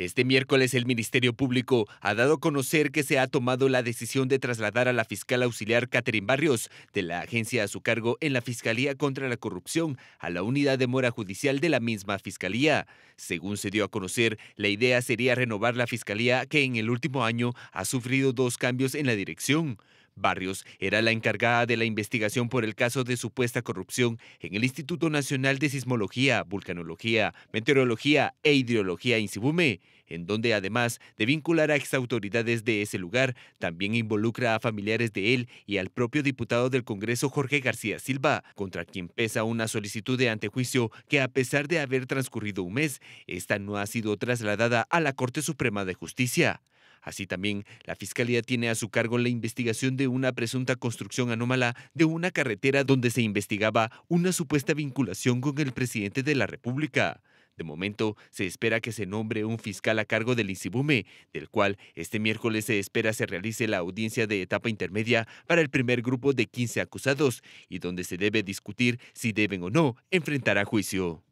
Este miércoles el Ministerio Público ha dado a conocer que se ha tomado la decisión de trasladar a la fiscal auxiliar Catherine Barrios de la agencia a su cargo en la Fiscalía contra la Corrupción a la unidad de mora judicial de la misma fiscalía. Según se dio a conocer, la idea sería renovar la fiscalía que en el último año ha sufrido dos cambios en la dirección. Barrios era la encargada de la investigación por el caso de supuesta corrupción en el Instituto Nacional de Sismología, Vulcanología, Meteorología e Hidrología Insibume, en donde además de vincular a exautoridades de ese lugar, también involucra a familiares de él y al propio diputado del Congreso Jorge García Silva, contra quien pesa una solicitud de antejuicio que a pesar de haber transcurrido un mes, esta no ha sido trasladada a la Corte Suprema de Justicia. Así también, la Fiscalía tiene a su cargo la investigación de una presunta construcción anómala de una carretera donde se investigaba una supuesta vinculación con el presidente de la República. De momento, se espera que se nombre un fiscal a cargo del insibume, del cual este miércoles se espera se realice la audiencia de etapa intermedia para el primer grupo de 15 acusados y donde se debe discutir si deben o no enfrentar a juicio.